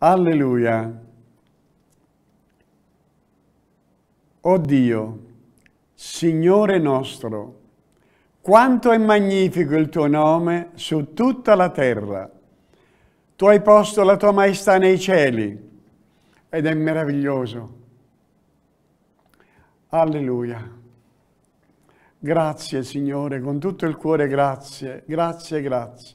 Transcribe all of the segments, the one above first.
Alleluia. O oh Dio, Signore nostro, quanto è magnifico il tuo nome su tutta la terra. Tu hai posto la tua maestà nei cieli ed è meraviglioso. Alleluia. Grazie Signore, con tutto il cuore grazie, grazie, grazie.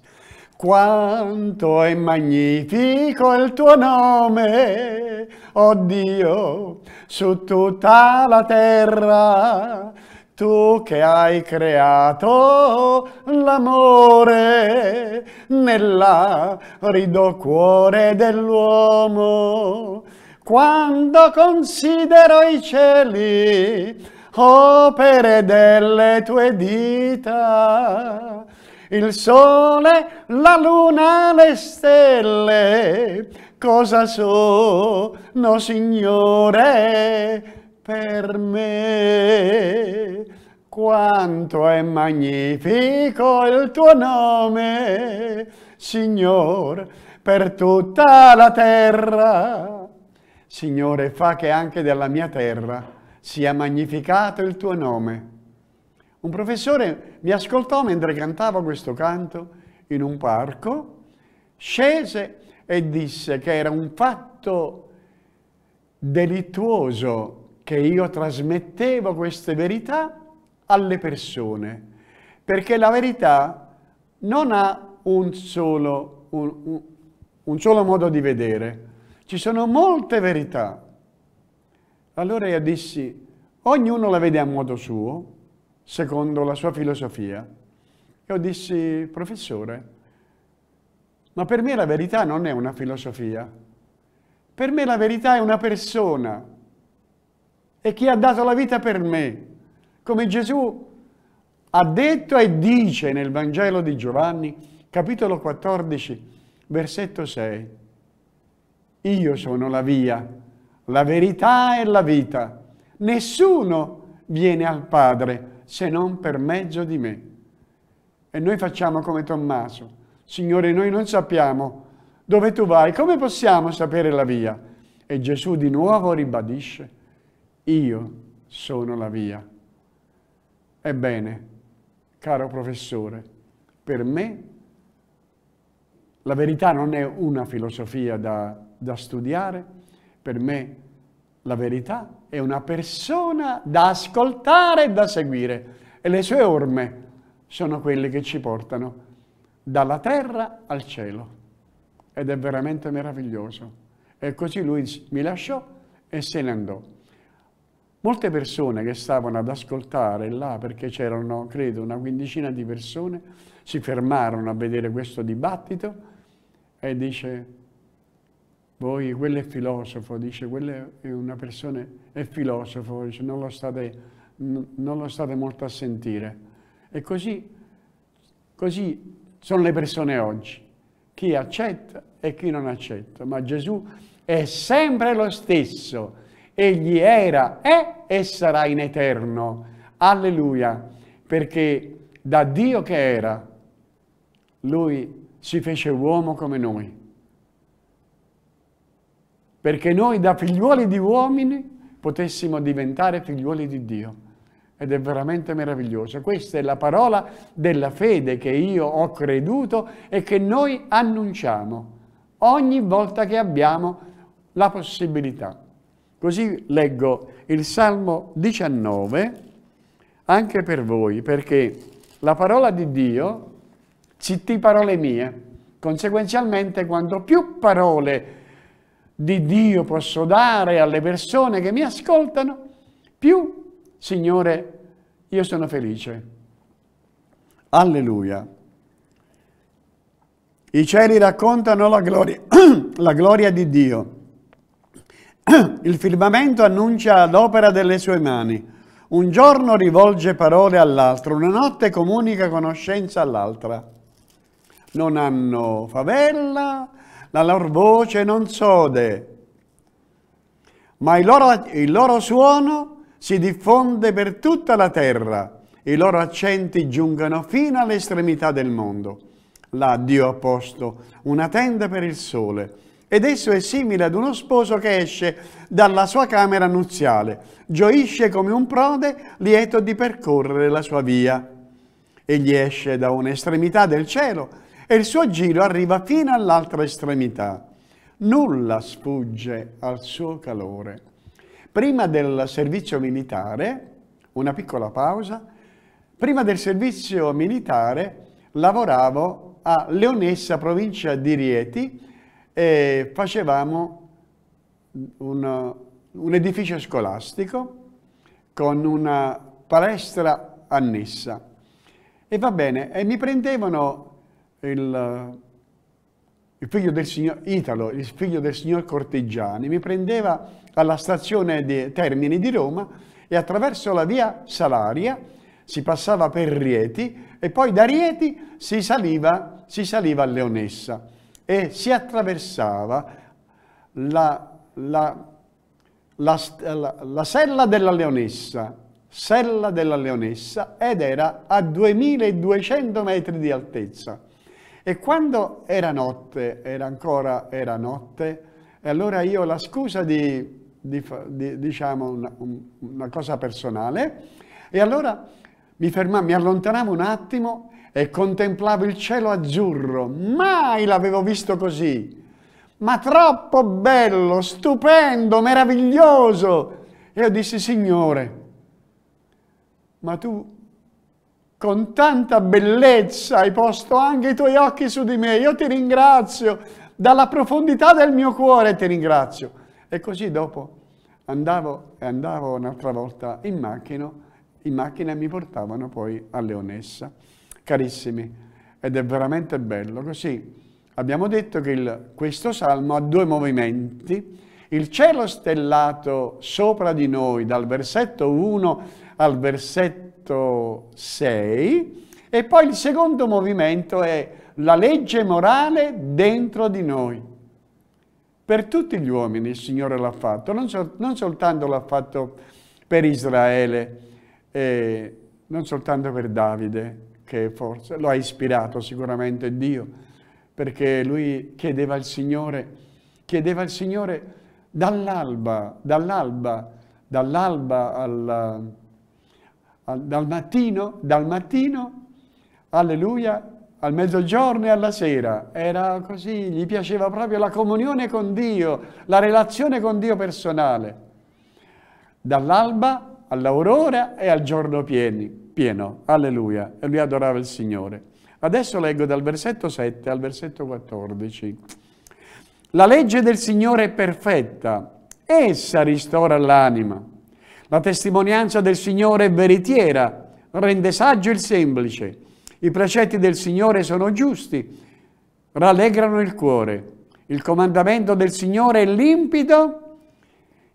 Quanto è magnifico il tuo nome, oh Dio, su tutta la terra. Tu che hai creato l'amore nell'arido cuore dell'uomo. Quando considero i cieli, opere delle tue dita, il sole, la luna, le stelle, cosa sono, Signore, per me? Quanto è magnifico il tuo nome, Signore, per tutta la terra. Signore, fa che anche della mia terra sia magnificato il tuo nome. Un professore mi ascoltò mentre cantavo questo canto in un parco, scese e disse che era un fatto delittuoso che io trasmettevo queste verità alle persone, perché la verità non ha un solo, un, un, solo modo di vedere, ci sono molte verità. Allora io dissi, ognuno la vede a modo suo, secondo la sua filosofia. Io dissi, professore, ma per me la verità non è una filosofia, per me la verità è una persona e chi ha dato la vita per me, come Gesù ha detto e dice nel Vangelo di Giovanni, capitolo 14, versetto 6. Io sono la via, la verità e la vita. Nessuno viene al Padre se non per mezzo di me. E noi facciamo come Tommaso. Signore, noi non sappiamo dove tu vai, come possiamo sapere la via? E Gesù di nuovo ribadisce, io sono la via. Ebbene, caro professore, per me la verità non è una filosofia da, da studiare, per me la verità è è una persona da ascoltare e da seguire e le sue orme sono quelle che ci portano dalla terra al cielo. Ed è veramente meraviglioso. E così lui mi lasciò e se ne andò. Molte persone che stavano ad ascoltare là, perché c'erano, credo, una quindicina di persone, si fermarono a vedere questo dibattito e dice voi, quello è filosofo, dice, quella è una persona, è filosofo, dice, non lo state, non lo state molto a sentire. E così, così sono le persone oggi, chi accetta e chi non accetta, ma Gesù è sempre lo stesso, egli era, è e sarà in eterno. Alleluia, perché da Dio che era, lui si fece uomo come noi perché noi da figliuoli di uomini potessimo diventare figliuoli di Dio. Ed è veramente meraviglioso. Questa è la parola della fede che io ho creduto e che noi annunciamo ogni volta che abbiamo la possibilità. Così leggo il Salmo 19 anche per voi, perché la parola di Dio citi parole mie. Conseguenzialmente, quanto più parole di Dio posso dare alle persone che mi ascoltano, più, Signore, io sono felice. Alleluia. I cieli raccontano la gloria, la gloria di Dio. Il firmamento annuncia l'opera delle sue mani. Un giorno rivolge parole all'altro, una notte comunica conoscenza all'altra. Non hanno favella, la loro voce non sode, ma il loro, il loro suono si diffonde per tutta la terra, i loro accenti giungono fino all'estremità del mondo. Là Dio ha posto una tenda per il sole, ed esso è simile ad uno sposo che esce dalla sua camera nuziale, gioisce come un prode, lieto di percorrere la sua via. Egli esce da un'estremità del cielo e il suo giro arriva fino all'altra estremità. Nulla sfugge al suo calore. Prima del servizio militare, una piccola pausa, prima del servizio militare lavoravo a Leonessa, provincia di Rieti, e facevamo un, un edificio scolastico con una palestra annessa. E va bene, e mi prendevano il, il figlio del signor Italo, il figlio del signor Cortigiani, mi prendeva alla stazione di Termini di Roma e attraverso la via Salaria si passava per Rieti e poi da Rieti si saliva, si saliva a Leonessa e si attraversava la, la, la, la sella della Leonessa, sella della Leonessa ed era a 2200 metri di altezza e quando era notte, era ancora era notte, e allora io la scusa di, di, di diciamo, una, una, cosa personale, e allora mi fermavo, mi allontanavo un attimo e contemplavo il cielo azzurro. Mai l'avevo visto così, ma troppo bello, stupendo, meraviglioso. E io dissi, Signore, ma tu con tanta bellezza hai posto anche i tuoi occhi su di me. Io ti ringrazio, dalla profondità del mio cuore ti ringrazio. E così dopo andavo, andavo un'altra volta in macchina, in macchina mi portavano poi a Leonessa. Carissimi, ed è veramente bello. Così abbiamo detto che il, questo salmo ha due movimenti. Il cielo stellato sopra di noi, dal versetto 1 al versetto movimento 6 e poi il secondo movimento è la legge morale dentro di noi. Per tutti gli uomini il Signore l'ha fatto, non, sol non soltanto l'ha fatto per Israele, eh, non soltanto per Davide, che forse lo ha ispirato sicuramente Dio, perché lui chiedeva al Signore, chiedeva al Signore dall'alba, dall'alba, dall'alba alla dal mattino, dal mattino, alleluia, al mezzogiorno e alla sera. Era così, gli piaceva proprio la comunione con Dio, la relazione con Dio personale. Dall'alba all'aurora e al giorno pieni, pieno, alleluia. E lui adorava il Signore. Adesso leggo dal versetto 7 al versetto 14. La legge del Signore è perfetta, essa ristora l'anima. La testimonianza del Signore è veritiera, rende saggio il semplice. I precetti del Signore sono giusti, rallegrano il cuore. Il comandamento del Signore è limpido,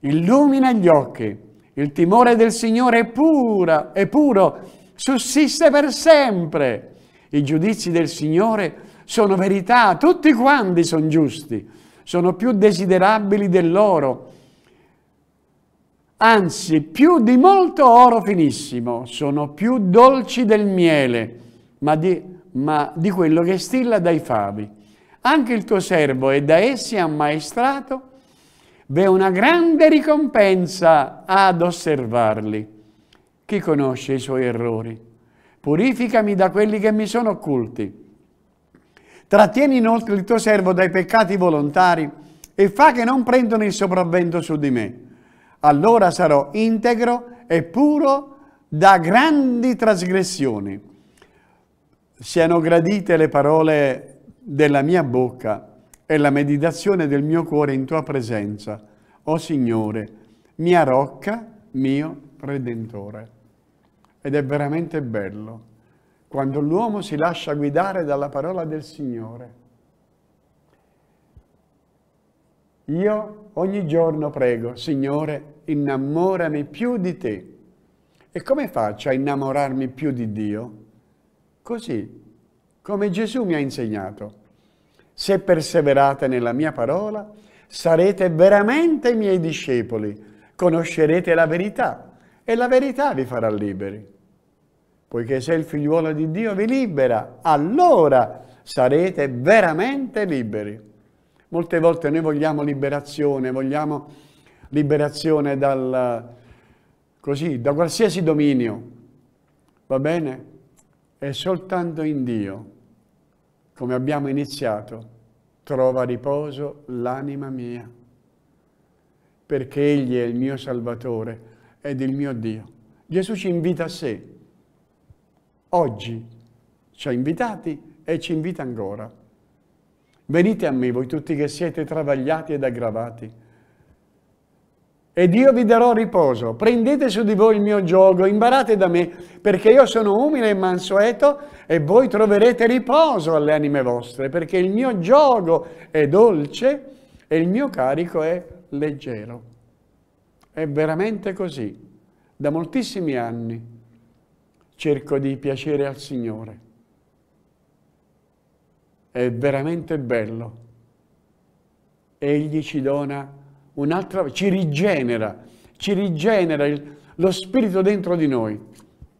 illumina gli occhi. Il timore del Signore è, pura, è puro, sussiste per sempre. I giudizi del Signore sono verità, tutti quanti sono giusti, sono più desiderabili dell'oro anzi più di molto oro finissimo, sono più dolci del miele, ma di, ma di quello che stilla dai favi. Anche il tuo servo è da essi ammaestrato, v'è una grande ricompensa ad osservarli. Chi conosce i suoi errori? Purificami da quelli che mi sono occulti. Trattieni inoltre il tuo servo dai peccati volontari e fa che non prendano il sopravvento su di me allora sarò integro e puro da grandi trasgressioni. Siano gradite le parole della mia bocca e la meditazione del mio cuore in tua presenza, o oh Signore, mia rocca, mio Redentore. Ed è veramente bello quando l'uomo si lascia guidare dalla parola del Signore Io ogni giorno prego, Signore, innamorami più di te. E come faccio a innamorarmi più di Dio? Così, come Gesù mi ha insegnato. Se perseverate nella mia parola, sarete veramente miei discepoli, conoscerete la verità e la verità vi farà liberi. Poiché se il figliuolo di Dio vi libera, allora sarete veramente liberi. Molte volte noi vogliamo liberazione, vogliamo liberazione dal, così, da qualsiasi dominio, va bene? E soltanto in Dio, come abbiamo iniziato, trova riposo l'anima mia, perché Egli è il mio Salvatore ed il mio Dio. Gesù ci invita a sé, oggi ci ha invitati e ci invita ancora Venite a me voi tutti che siete travagliati ed aggravati. Ed io vi darò riposo. Prendete su di voi il mio gioco, imbarate da me, perché io sono umile e mansueto e voi troverete riposo alle anime vostre, perché il mio gioco è dolce e il mio carico è leggero. È veramente così. Da moltissimi anni cerco di piacere al Signore è veramente bello. Egli ci dona un'altra, ci rigenera, ci rigenera il, lo spirito dentro di noi.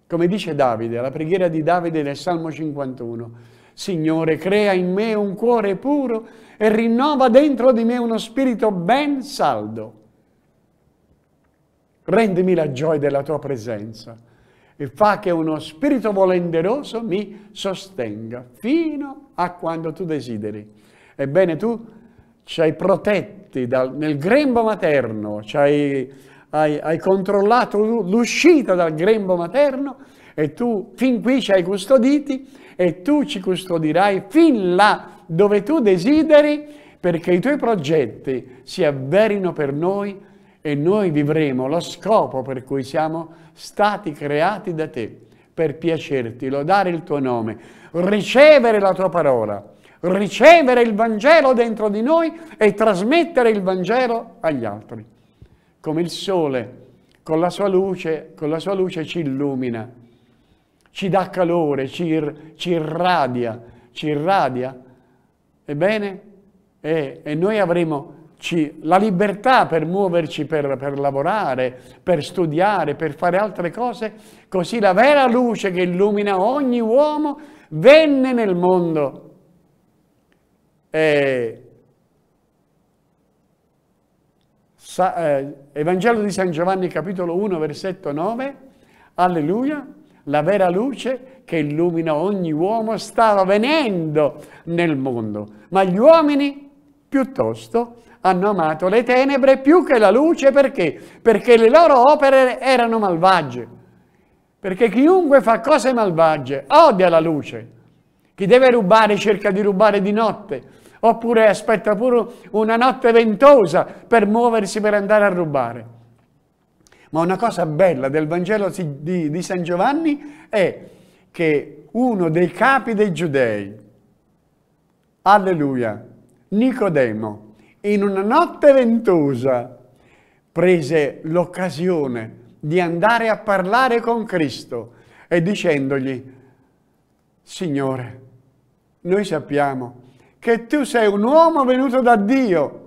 Come dice Davide, la preghiera di Davide nel Salmo 51, Signore, crea in me un cuore puro e rinnova dentro di me uno spirito ben saldo. Rendimi la gioia della tua presenza e fa che uno spirito volenteroso mi sostenga fino a quando tu desideri. Ebbene, tu ci hai protetti dal, nel grembo materno, hai, hai, hai controllato l'uscita dal grembo materno e tu fin qui ci hai custoditi e tu ci custodirai fin là dove tu desideri perché i tuoi progetti si avverino per noi e noi vivremo lo scopo per cui siamo stati creati da te, per piacerti, lodare il tuo nome, ricevere la tua parola, ricevere il Vangelo dentro di noi e trasmettere il Vangelo agli altri. Come il sole con la sua luce, la sua luce ci illumina, ci dà calore, ci, ci irradia, ci irradia. Ebbene, e, e noi avremo ci, la libertà per muoverci, per, per lavorare, per studiare, per fare altre cose, così la vera luce che illumina ogni uomo venne nel mondo. Eh, sa, eh, Evangelo di San Giovanni capitolo 1 versetto 9, alleluia, la vera luce che illumina ogni uomo stava venendo nel mondo, ma gli uomini piuttosto hanno amato le tenebre più che la luce perché? Perché le loro opere erano malvagie. Perché chiunque fa cose malvagie odia la luce. Chi deve rubare cerca di rubare di notte, oppure aspetta pure una notte ventosa per muoversi per andare a rubare. Ma una cosa bella del Vangelo di, di San Giovanni è che uno dei capi dei giudei, alleluia, Nicodemo, in una notte ventosa prese l'occasione di andare a parlare con Cristo e dicendogli, Signore, noi sappiamo che tu sei un uomo venuto da Dio,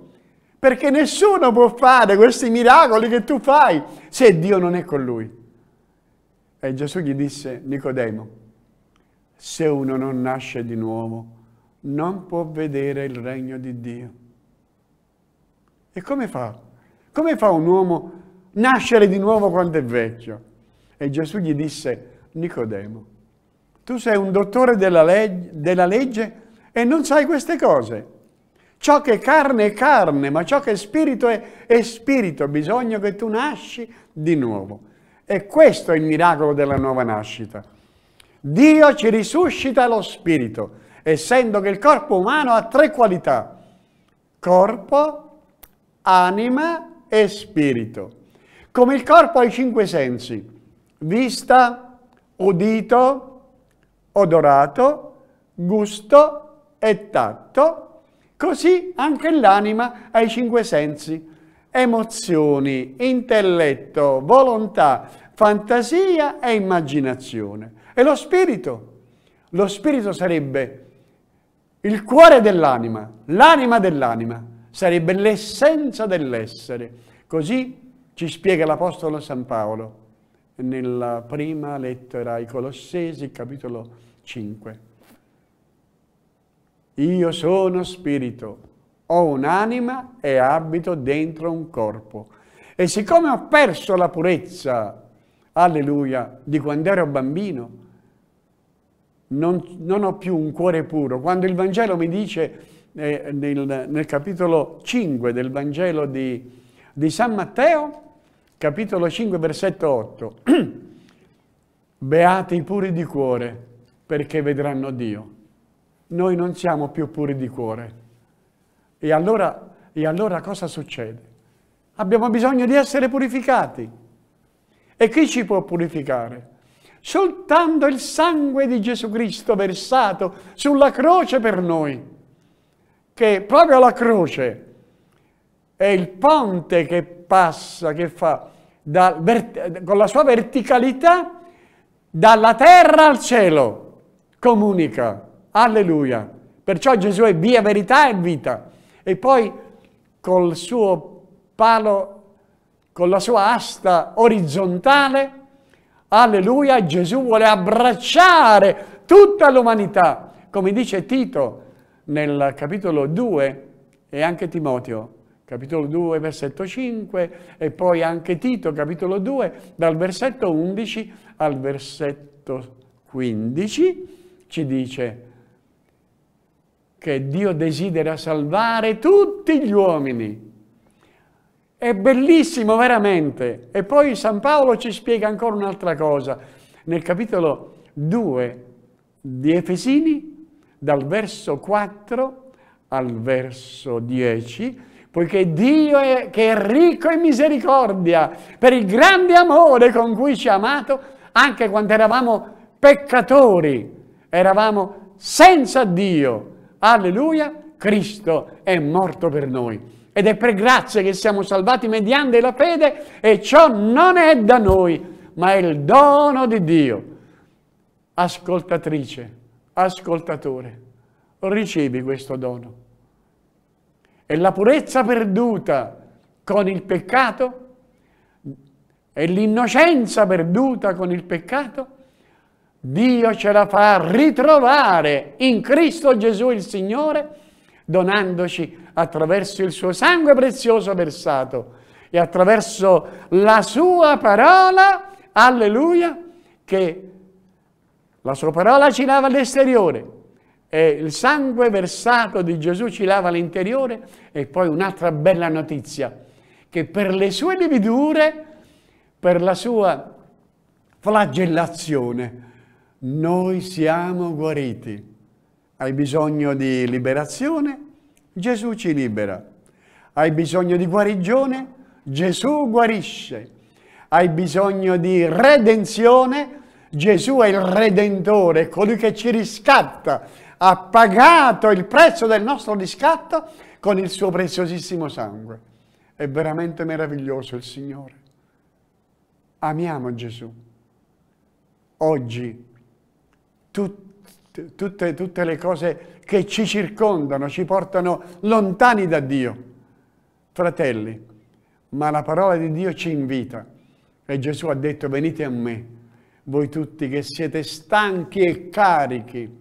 perché nessuno può fare questi miracoli che tu fai se Dio non è con lui. E Gesù gli disse, Nicodemo, se uno non nasce di nuovo, non può vedere il regno di Dio. E come fa? Come fa un uomo nascere di nuovo quando è vecchio? E Gesù gli disse, Nicodemo, tu sei un dottore della, leg della legge e non sai queste cose. Ciò che è carne è carne, ma ciò che è spirito è, è spirito. Bisogna che tu nasci di nuovo. E questo è il miracolo della nuova nascita. Dio ci risuscita lo spirito, essendo che il corpo umano ha tre qualità. Corpo, anima e spirito. Come il corpo ha i cinque sensi, vista, udito, odorato, gusto e tatto, così anche l'anima ha i cinque sensi, emozioni, intelletto, volontà, fantasia e immaginazione. E lo spirito? Lo spirito sarebbe il cuore dell'anima, l'anima dell'anima sarebbe l'essenza dell'essere. Così ci spiega l'Apostolo San Paolo nella prima lettera ai Colossesi, capitolo 5. Io sono spirito, ho un'anima e abito dentro un corpo. E siccome ho perso la purezza, alleluia, di quando ero bambino, non, non ho più un cuore puro. Quando il Vangelo mi dice eh, nel, nel, capitolo 5 del Vangelo di, di San Matteo, capitolo 5, versetto 8. Beati i puri di cuore, perché vedranno Dio. Noi non siamo più puri di cuore. E allora, e allora cosa succede? Abbiamo bisogno di essere purificati. E chi ci può purificare? Soltanto il sangue di Gesù Cristo versato sulla croce per noi che proprio la croce è il ponte che passa, che fa da, con la sua verticalità dalla terra al cielo, comunica. Alleluia. Perciò Gesù è via, verità e vita. E poi col suo palo, con la sua asta orizzontale, alleluia, Gesù vuole abbracciare tutta l'umanità. Come dice Tito, nel capitolo 2 e anche Timoteo, capitolo 2, versetto 5, e poi anche Tito, capitolo 2, dal versetto 11 al versetto 15, ci dice che Dio desidera salvare tutti gli uomini. È bellissimo veramente. E poi San Paolo ci spiega ancora un'altra cosa. Nel capitolo 2 di Efesini dal verso 4 al verso 10, poiché Dio è, che è ricco in misericordia, per il grande amore con cui ci ha amato, anche quando eravamo peccatori, eravamo senza Dio. Alleluia, Cristo è morto per noi. Ed è per grazia che siamo salvati mediante la fede e ciò non è da noi, ma è il dono di Dio. Ascoltatrice, ascoltatore, ricevi questo dono. E la purezza perduta con il peccato e l'innocenza perduta con il peccato, Dio ce la fa ritrovare in Cristo Gesù il Signore, donandoci attraverso il suo sangue prezioso versato e attraverso la sua parola, alleluia, che la sua parola ci lava l'esteriore e il sangue versato di Gesù ci lava l'interiore. E poi un'altra bella notizia, che per le sue lividure, per la sua flagellazione, noi siamo guariti. Hai bisogno di liberazione? Gesù ci libera. Hai bisogno di guarigione? Gesù guarisce. Hai bisogno di redenzione? Gesù è il Redentore, colui che ci riscatta, ha pagato il prezzo del nostro riscatto con il suo preziosissimo sangue. È veramente meraviglioso il Signore. Amiamo Gesù. Oggi tut, tutte, tutte le cose che ci circondano ci portano lontani da Dio. Fratelli, ma la parola di Dio ci invita. E Gesù ha detto venite a me voi tutti che siete stanchi e carichi.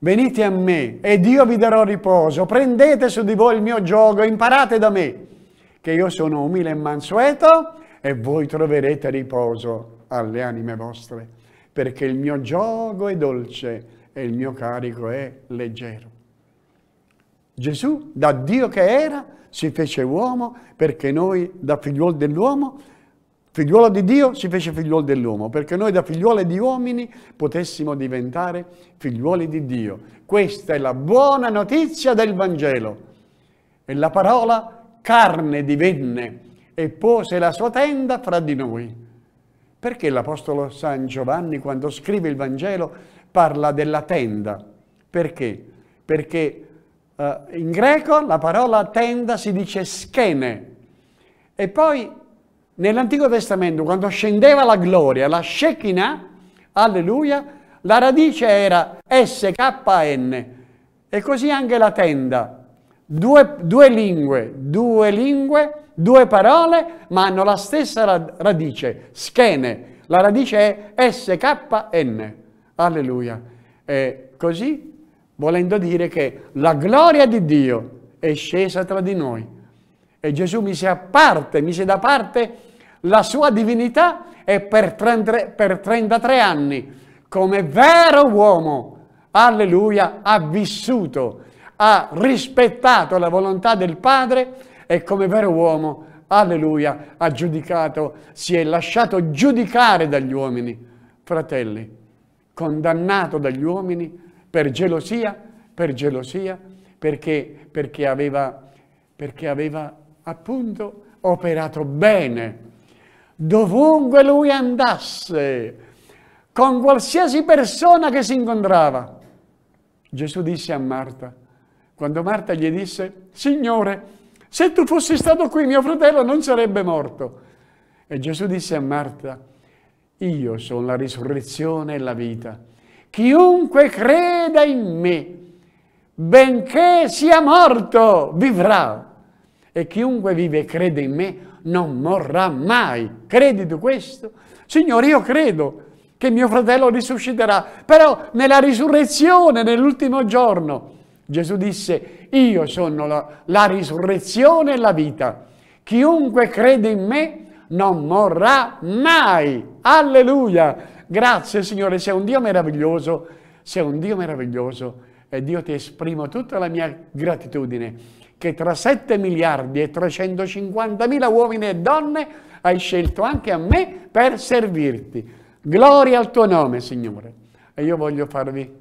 Venite a me ed io vi darò riposo. Prendete su di voi il mio gioco, imparate da me, che io sono umile e mansueto e voi troverete riposo alle anime vostre, perché il mio gioco è dolce e il mio carico è leggero. Gesù, da Dio che era, si fece uomo perché noi, da figliuol dell'uomo, Figliuolo di Dio si fece figliuolo dell'uomo, perché noi da figliuoli di uomini potessimo diventare figliuoli di Dio. Questa è la buona notizia del Vangelo. E la parola carne divenne e pose la sua tenda fra di noi. Perché l'Apostolo San Giovanni, quando scrive il Vangelo, parla della tenda? Perché? Perché eh, in greco la parola tenda si dice schene e poi Nell'Antico Testamento, quando scendeva la gloria, la Shekinah, alleluia, la radice era SKN. E così anche la tenda. Due, due lingue, due lingue, due parole, ma hanno la stessa radice, schene. La radice è SKN. Alleluia. E così, volendo dire che la gloria di Dio è scesa tra di noi. E Gesù mise a parte, mise da parte la sua divinità e per 33, per 33 anni, come vero uomo, alleluia, ha vissuto, ha rispettato la volontà del Padre e come vero uomo, alleluia, ha giudicato, si è lasciato giudicare dagli uomini, fratelli, condannato dagli uomini per gelosia, per gelosia, perché, perché aveva, perché aveva appunto operato bene dovunque lui andasse, con qualsiasi persona che si incontrava. Gesù disse a Marta, quando Marta gli disse, Signore, se tu fossi stato qui mio fratello non sarebbe morto. E Gesù disse a Marta, io sono la risurrezione e la vita. Chiunque creda in me, benché sia morto, vivrà. E chiunque vive e crede in me, non morrà mai. Credi di questo? Signore, io credo che mio fratello risusciterà, però nella risurrezione, nell'ultimo giorno, Gesù disse, io sono la, la risurrezione e la vita. Chiunque crede in me non morrà mai. Alleluia! Grazie Signore, sei un Dio meraviglioso, sei un Dio meraviglioso e Dio ti esprimo tutta la mia gratitudine che tra 7 miliardi e 350 mila uomini e donne hai scelto anche a me per servirti. Gloria al tuo nome, Signore. E io voglio farvi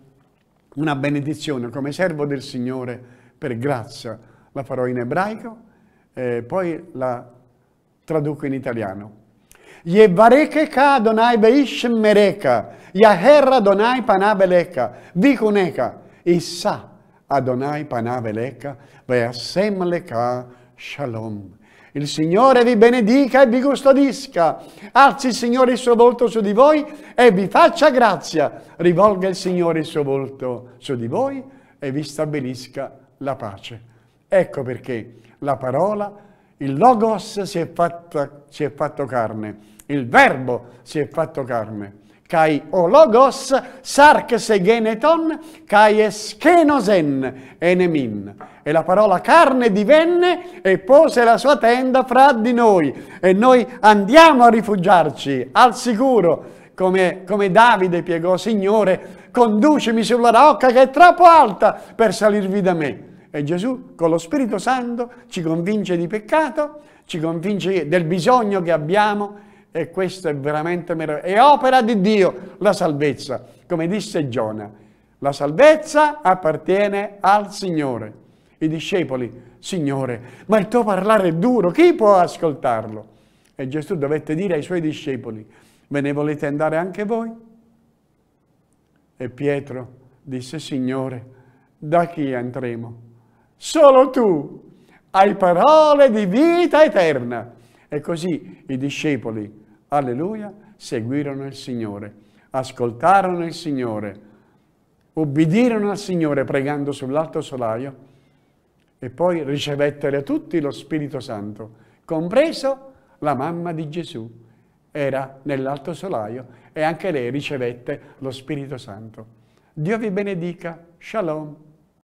una benedizione come servo del Signore per grazia. La farò in ebraico e poi la traduco in italiano. Yevarekeka Adonai Beish Mereka, Yaher Adonai Panaveleka, Vikuneka, Issa Adonai Panaveleka, Beasem Leka Shalom. Il Signore vi benedica e vi custodisca. Alzi il Signore il suo volto su di voi e vi faccia grazia. Rivolga il Signore il suo volto su di voi e vi stabilisca la pace. Ecco perché la parola, il Logos si è, fatta, si è fatto carne, il Verbo si è fatto carne kai o logos, sarx geneton, kai eschenosen enemin. E la parola carne divenne e pose la sua tenda fra di noi. E noi andiamo a rifugiarci al sicuro, come, come Davide piegò, Signore, conducimi sulla rocca che è troppo alta per salirvi da me. E Gesù con lo Spirito Santo ci convince di peccato, ci convince del bisogno che abbiamo e questo è veramente meraviglioso. È opera di Dio la salvezza, come disse Giona. La salvezza appartiene al Signore. I discepoli, Signore, ma il tuo parlare è duro, chi può ascoltarlo? E Gesù dovette dire ai suoi discepoli, ve ne volete andare anche voi? E Pietro disse, Signore, da chi andremo? Solo tu hai parole di vita eterna. E così i discepoli, alleluia, seguirono il Signore, ascoltarono il Signore, ubbidirono al Signore pregando sull'alto solaio e poi ricevettero tutti lo Spirito Santo, compreso la mamma di Gesù. Era nell'alto solaio e anche lei ricevette lo Spirito Santo. Dio vi benedica. Shalom.